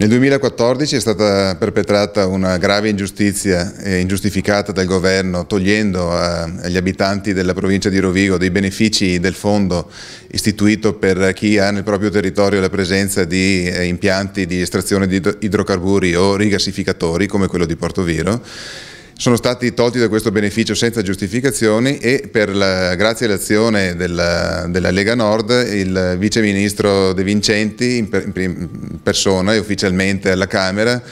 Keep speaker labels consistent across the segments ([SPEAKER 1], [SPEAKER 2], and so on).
[SPEAKER 1] Nel 2014 è stata perpetrata una grave ingiustizia eh, ingiustificata dal governo togliendo eh, agli abitanti della provincia di Rovigo dei benefici del fondo istituito per chi ha nel proprio territorio la presenza di eh, impianti di estrazione di idrocarburi o rigassificatori come quello di Porto Viro sono stati tolti da questo beneficio senza giustificazioni e per la, grazie all'azione della, della, Lega Nord il vice ministro De Vincenti in, per, in persona e ufficialmente alla Camera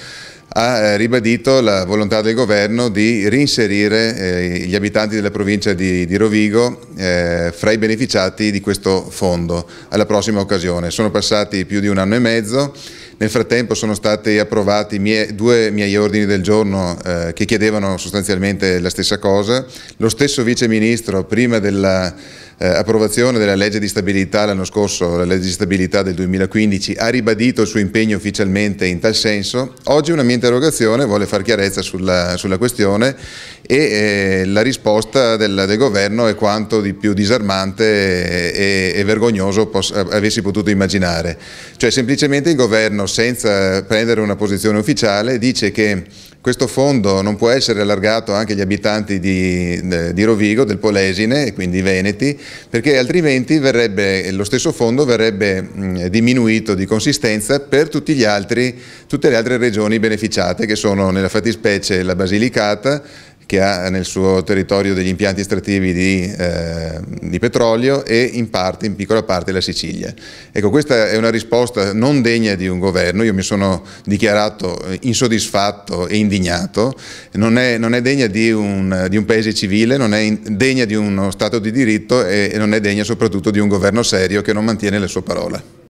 [SPEAKER 1] ha eh, ribadito la volontà del governo di reinserire eh, gli abitanti della provincia di, di Rovigo eh, fra i beneficiati di questo fondo alla prossima occasione. Sono passati più di un anno e mezzo nel frattempo sono stati approvati mie, due miei ordini del giorno eh, che chiedevano sostanzialmente la stessa cosa. Lo stesso Vice Ministro, prima dell'approvazione eh, della legge di stabilità l'anno scorso, la legge di stabilità del 2015, ha ribadito il suo impegno ufficialmente in tal senso. Oggi una mia interrogazione vuole far chiarezza sulla, sulla questione e eh, la risposta del, del, Governo è quanto di più disarmante e, e vergognoso avessi potuto immaginare. Cioè semplicemente il Governo senza prendere una posizione ufficiale, dice che questo fondo non può essere allargato anche agli abitanti di, eh, di Rovigo, del Polesine, quindi Veneti, perché altrimenti verrebbe, lo stesso fondo verrebbe diminuito di consistenza per altri, tutte le altre regioni beneficiate, che sono nella fattispecie la Basilicata, che ha nel suo territorio degli impianti estrattivi di, eh, di petrolio e in parte, in piccola parte, la Sicilia. Ecco, questa è una risposta non degna di un governo, io mi sono dichiarato eh, insoddisfatto e indignato, non è, non è degna di un, di un, paese civile, non è degna di uno Stato di diritto e, e non è degna soprattutto di un governo serio che non mantiene la sua parola.